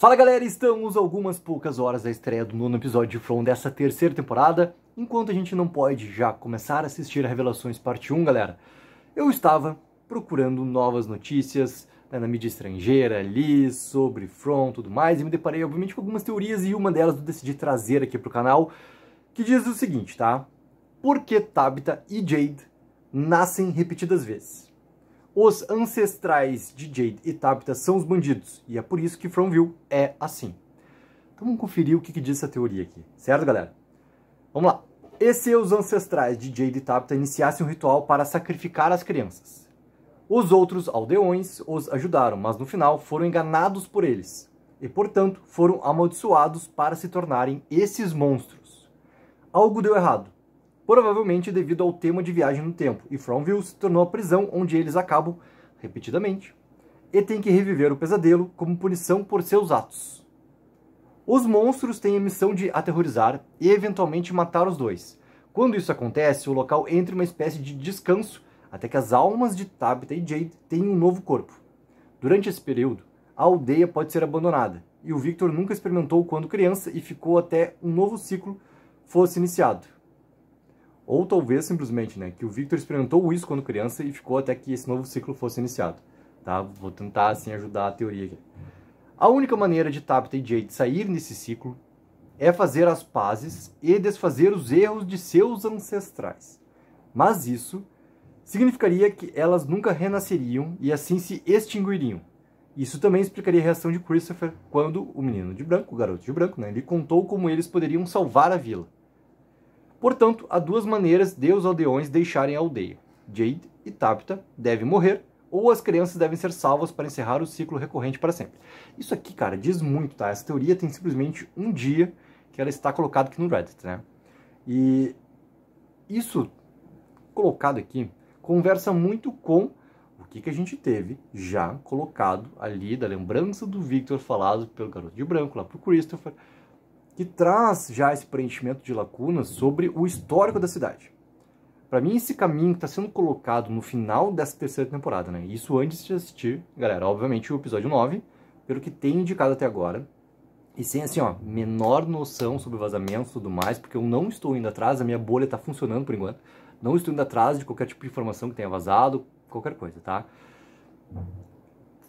Fala galera, estamos algumas poucas horas da estreia do nono episódio de From dessa terceira temporada. Enquanto a gente não pode já começar a assistir a Revelações Parte 1, galera, eu estava procurando novas notícias né, na mídia estrangeira ali sobre From e tudo mais e me deparei, obviamente, com algumas teorias e uma delas eu decidi trazer aqui pro canal que diz o seguinte, tá? Por que Tabitha e Jade nascem repetidas vezes? Os ancestrais de Jade e Tabitha são os bandidos, e é por isso que Fromville é assim. Então vamos conferir o que, que diz essa teoria aqui, certo galera? Vamos lá. E se os ancestrais de Jade e Tabitha iniciassem um ritual para sacrificar as crianças? Os outros aldeões os ajudaram, mas no final foram enganados por eles, e portanto foram amaldiçoados para se tornarem esses monstros. Algo deu errado, provavelmente devido ao tema de viagem no tempo, e Fromville se tornou a prisão onde eles acabam, repetidamente, e têm que reviver o pesadelo como punição por seus atos. Os monstros têm a missão de aterrorizar e eventualmente matar os dois. Quando isso acontece, o local entra em uma espécie de descanso até que as almas de Tabitha e Jade tenham um novo corpo. Durante esse período, a aldeia pode ser abandonada, e o Victor nunca experimentou quando criança e ficou até um novo ciclo fosse iniciado. Ou talvez simplesmente, né, que o Victor experimentou isso quando criança e ficou até que esse novo ciclo fosse iniciado. Tá? Vou tentar assim ajudar a teoria aqui. A única maneira de Tabitha e Jade sair nesse ciclo é fazer as pazes e desfazer os erros de seus ancestrais. Mas isso significaria que elas nunca renasceriam e assim se extinguiriam. Isso também explicaria a reação de Christopher quando o menino de branco, o garoto de branco, né, lhe contou como eles poderiam salvar a vila. Portanto, há duas maneiras de os aldeões deixarem a aldeia. Jade e Tabitha devem morrer, ou as crianças devem ser salvas para encerrar o ciclo recorrente para sempre. Isso aqui, cara, diz muito, tá? Essa teoria tem simplesmente um dia que ela está colocada aqui no Reddit, né? E isso colocado aqui conversa muito com o que, que a gente teve já colocado ali da lembrança do Victor falado pelo garoto de branco lá pro Christopher, que traz já esse preenchimento de lacunas sobre o histórico da cidade. Para mim, esse caminho que está sendo colocado no final dessa terceira temporada, né? Isso antes de assistir, galera, obviamente o episódio 9, pelo que tem indicado até agora. E sem, assim, ó, menor noção sobre vazamentos e tudo mais, porque eu não estou indo atrás, a minha bolha está funcionando por enquanto. Não estou indo atrás de qualquer tipo de informação que tenha vazado, qualquer coisa, tá?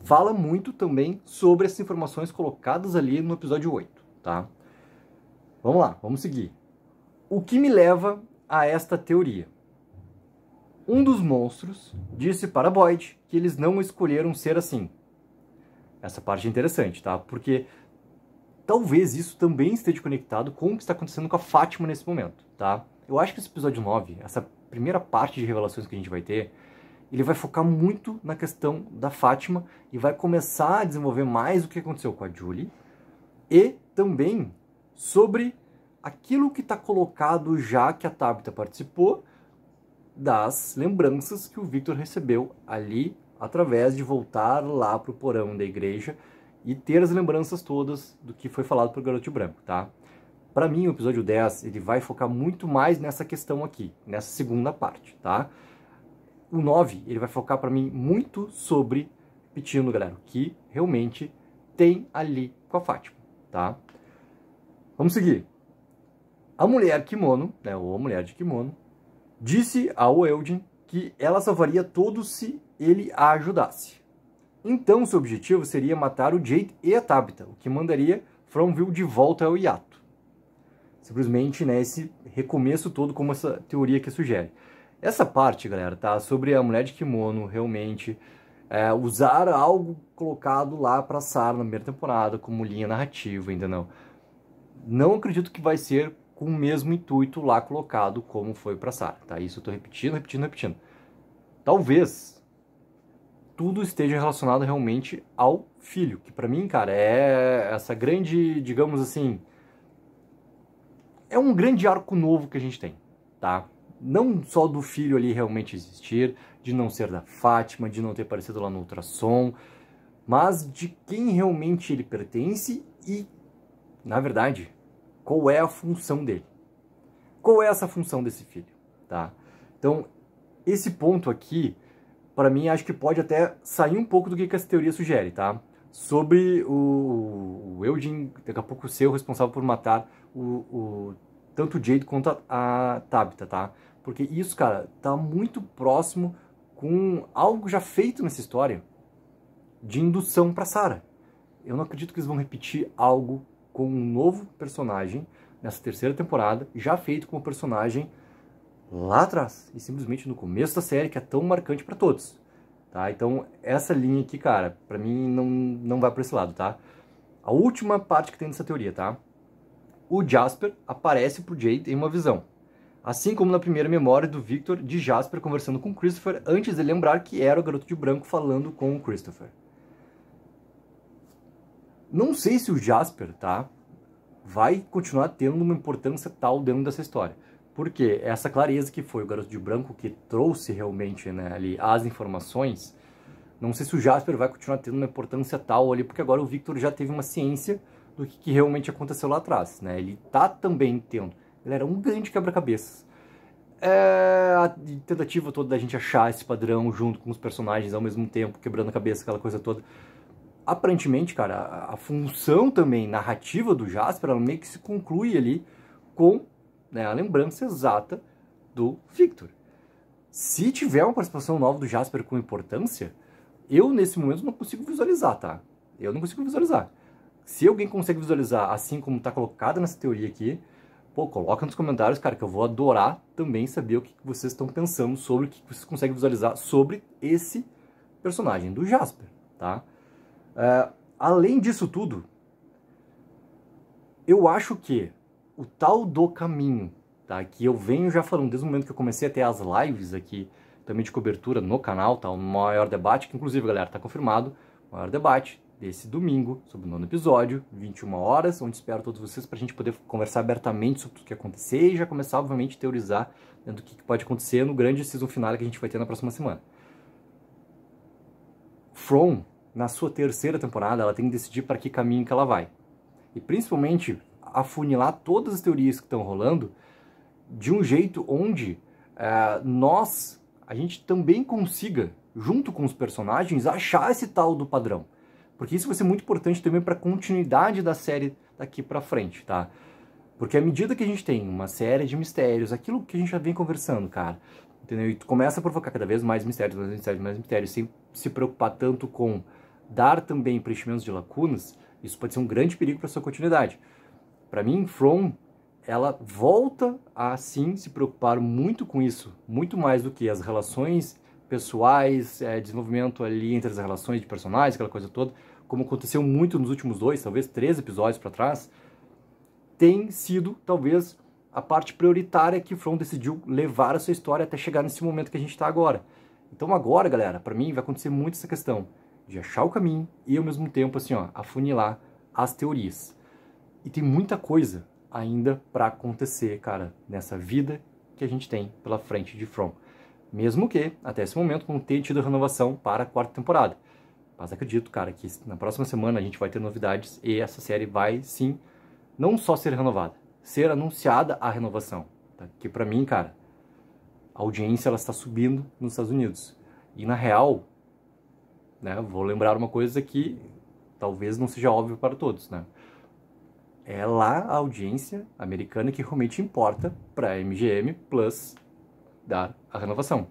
Fala muito também sobre as informações colocadas ali no episódio 8, tá? Vamos lá, vamos seguir. O que me leva a esta teoria? Um dos monstros disse para Boyd que eles não escolheram ser assim. Essa parte é interessante, tá? Porque talvez isso também esteja conectado com o que está acontecendo com a Fátima nesse momento, tá? Eu acho que esse episódio 9, essa primeira parte de revelações que a gente vai ter, ele vai focar muito na questão da Fátima e vai começar a desenvolver mais o que aconteceu com a Julie e também sobre aquilo que está colocado já que a Tabita participou das lembranças que o Victor recebeu ali através de voltar lá para o porão da igreja e ter as lembranças todas do que foi falado para o Garoto Branco, tá? Para mim, o episódio 10, ele vai focar muito mais nessa questão aqui, nessa segunda parte, tá? O 9, ele vai focar para mim muito sobre Pitino, galera, que realmente tem ali com a Fátima, tá? Vamos seguir. A mulher kimono, né, ou a mulher de kimono, disse ao Eldin que ela salvaria todos se ele a ajudasse. Então, seu objetivo seria matar o Jade e a Tabitha, o que mandaria Fromville de volta ao hiato. Simplesmente, né, esse recomeço todo como essa teoria que sugere. Essa parte, galera, tá sobre a mulher de kimono realmente é, usar algo colocado lá para Sara na primeira temporada como linha narrativa, ainda não não acredito que vai ser com o mesmo intuito lá colocado como foi para Sara tá? Isso eu tô repetindo, repetindo, repetindo. Talvez tudo esteja relacionado realmente ao filho, que para mim, cara, é essa grande, digamos assim, é um grande arco novo que a gente tem, tá? Não só do filho ali realmente existir, de não ser da Fátima, de não ter aparecido lá no ultrassom, mas de quem realmente ele pertence e na verdade, qual é a função dele? Qual é essa função desse filho? Tá? Então, esse ponto aqui, para mim, acho que pode até sair um pouco do que, que essa teoria sugere, tá? Sobre o, o Eugene, daqui a pouco ser o responsável por matar o, o tanto o Jade quanto a, a Tabitha, tá? Porque isso, cara, tá muito próximo com algo já feito nessa história de indução para Sarah. Eu não acredito que eles vão repetir algo com um novo personagem nessa terceira temporada, já feito com o personagem lá atrás e simplesmente no começo da série que é tão marcante para todos, tá? Então essa linha aqui, cara, para mim não não vai para esse lado, tá? A última parte que tem dessa teoria, tá? O Jasper aparece pro Jade em uma visão. Assim como na primeira memória do Victor de Jasper conversando com Christopher antes de lembrar que era o garoto de branco falando com o Christopher. Não sei se o Jasper, tá? Vai continuar tendo uma importância tal dentro dessa história. Porque essa clareza que foi o garoto de branco que trouxe realmente né, ali as informações, não sei se o Jasper vai continuar tendo uma importância tal ali, porque agora o Victor já teve uma ciência do que, que realmente aconteceu lá atrás, né? Ele tá também tendo. Ele era um grande quebra-cabeças. É a tentativa toda da gente achar esse padrão junto com os personagens ao mesmo tempo, quebrando a cabeça, aquela coisa toda aparentemente, cara, a, a função também narrativa do Jasper, ela meio que se conclui ali com né, a lembrança exata do Victor. Se tiver uma participação nova do Jasper com importância, eu nesse momento não consigo visualizar, tá? Eu não consigo visualizar. Se alguém consegue visualizar assim como está colocada nessa teoria aqui, pô, coloca nos comentários, cara, que eu vou adorar também saber o que vocês estão pensando sobre o que vocês conseguem visualizar sobre esse personagem do Jasper, tá? Uh, além disso tudo, eu acho que o tal do caminho, tá? Que eu venho já falando desde o momento que eu comecei a ter as lives aqui, também de cobertura no canal, tá? O maior debate, que inclusive, galera, tá confirmado, o maior debate desse domingo, sobre o nono episódio, 21 horas, onde espero todos vocês para a gente poder conversar abertamente sobre o que acontecer e já começar, obviamente, a teorizar né, do que pode acontecer no grande season final que a gente vai ter na próxima semana. From na sua terceira temporada, ela tem que decidir para que caminho que ela vai. E principalmente afunilar todas as teorias que estão rolando de um jeito onde eh, nós, a gente também consiga, junto com os personagens, achar esse tal do padrão. Porque isso vai ser muito importante também para a continuidade da série daqui para frente, tá? Porque à medida que a gente tem uma série de mistérios, aquilo que a gente já vem conversando, cara, entendeu? E tu começa a provocar cada vez mais mistérios, mais mistérios, mais mistérios, sem se preocupar tanto com dar também preenchimentos de lacunas, isso pode ser um grande perigo para sua continuidade. Para mim, From ela volta a sim se preocupar muito com isso, muito mais do que as relações pessoais, é, desenvolvimento ali entre as relações de personagens, aquela coisa toda, como aconteceu muito nos últimos dois, talvez três episódios para trás, tem sido talvez a parte prioritária que From decidiu levar a sua história até chegar nesse momento que a gente está agora. Então agora, galera, para mim vai acontecer muito essa questão de achar o caminho e ao mesmo tempo assim, ó, afunilar as teorias. E tem muita coisa ainda para acontecer, cara, nessa vida que a gente tem pela frente de From. Mesmo que, até esse momento, não tenha tido renovação para a quarta temporada. Mas acredito, cara, que na próxima semana a gente vai ter novidades e essa série vai, sim, não só ser renovada, ser anunciada a renovação. Tá? Que para mim, cara, a audiência ela está subindo nos Estados Unidos. E na real, né? Vou lembrar uma coisa que talvez não seja óbvio para todos, né? É lá a audiência americana que realmente importa para a MGM Plus dar a renovação.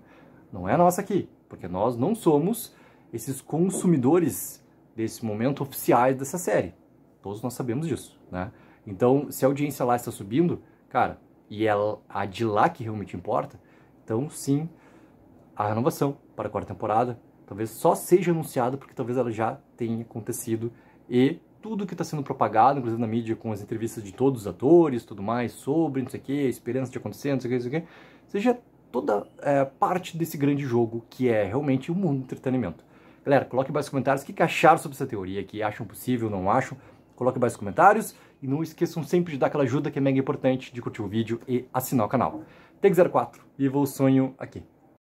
Não é a nossa aqui, porque nós não somos esses consumidores desse momento oficiais dessa série. Todos nós sabemos disso, né? Então, se a audiência lá está subindo, cara, e é a de lá que realmente importa, então sim, a renovação para a quarta temporada Talvez só seja anunciada porque talvez ela já tenha acontecido e tudo que está sendo propagado, inclusive na mídia, com as entrevistas de todos os atores, tudo mais, sobre, não sei o que, a esperança de acontecer, não sei o que, não sei o que, seja toda é, parte desse grande jogo que é realmente o mundo do entretenimento. Galera, coloque mais nos comentários o que, que acharam sobre essa teoria, que acham possível, não acham, coloque mais nos comentários e não esqueçam sempre de dar aquela ajuda que é mega importante, de curtir o vídeo e assinar o canal. Teg04 viva o sonho aqui.